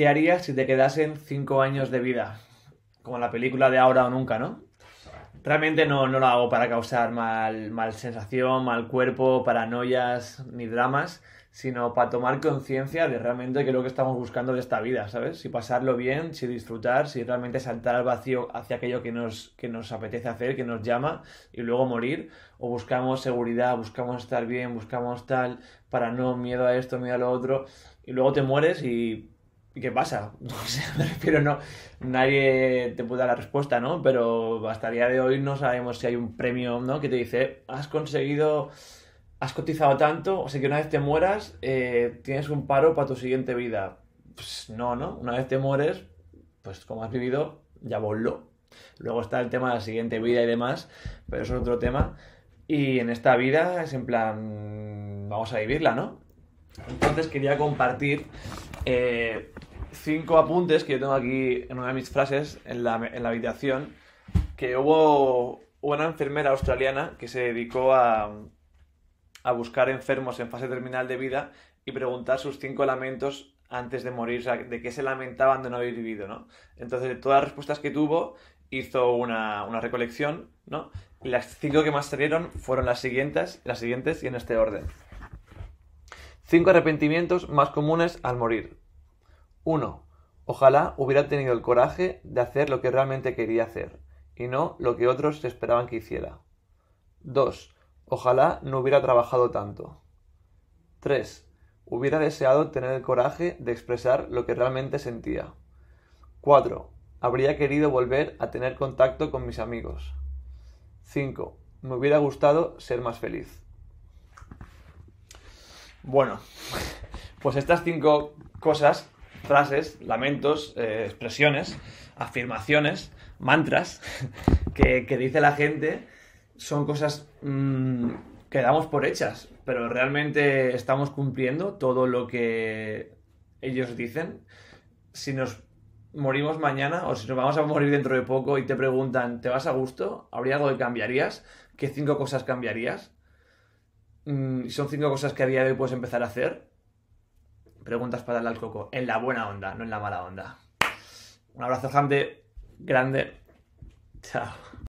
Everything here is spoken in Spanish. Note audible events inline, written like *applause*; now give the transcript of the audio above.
¿Qué harías si te quedasen 5 años de vida? Como la película de ahora o nunca, ¿no? Realmente no, no lo hago para causar mal, mal sensación, mal cuerpo, paranoias ni dramas, sino para tomar conciencia de realmente qué es lo que estamos buscando de esta vida, ¿sabes? Si pasarlo bien, si disfrutar, si realmente saltar al vacío hacia aquello que nos, que nos apetece hacer, que nos llama, y luego morir, o buscamos seguridad, buscamos estar bien, buscamos tal, para no, miedo a esto, miedo a lo otro, y luego te mueres y ¿qué pasa? Pero *laughs* me no, nadie te puede dar la respuesta, ¿no? Pero hasta el día de hoy no sabemos si hay un premio, ¿no? Que te dice, has conseguido, has cotizado tanto, o sea que una vez te mueras, eh, tienes un paro para tu siguiente vida. Pues no, ¿no? Una vez te mueres, pues como has vivido, ya voló. Luego está el tema de la siguiente vida y demás, pero eso es otro tema. Y en esta vida es en plan, vamos a vivirla, ¿no? Entonces quería compartir eh, cinco apuntes que yo tengo aquí en una de mis frases en la, en la habitación, que hubo una enfermera australiana que se dedicó a, a buscar enfermos en fase terminal de vida y preguntar sus cinco lamentos antes de morir, de qué se lamentaban de no haber vivido, ¿no? Entonces, de todas las respuestas que tuvo, hizo una, una recolección, ¿no? Y las cinco que más salieron fueron las siguientes, las siguientes y en este orden. Cinco arrepentimientos más comunes al morir. 1. Ojalá hubiera tenido el coraje de hacer lo que realmente quería hacer, y no lo que otros esperaban que hiciera. 2. Ojalá no hubiera trabajado tanto. 3. Hubiera deseado tener el coraje de expresar lo que realmente sentía. 4. Habría querido volver a tener contacto con mis amigos. 5. Me hubiera gustado ser más feliz. Bueno, pues estas cinco cosas, frases, lamentos, eh, expresiones, afirmaciones, mantras *laughs* que, dice la gente, son cosas mm, que damos por hechas, pero realmente estamos cumpliendo todo lo que ellos dicen. Si nos morimos mañana o si nos vamos a morir dentro de poco y te preguntan, ¿te vas a gusto? ¿Habría algo que cambiarías? ¿Qué cinco cosas cambiarías? Mm, son cinco cosas que a día de hoy puedes empezar a hacer. Preguntas para darle al coco. En la buena onda, no en la mala onda. Un abrazo grande. Grande. Chao.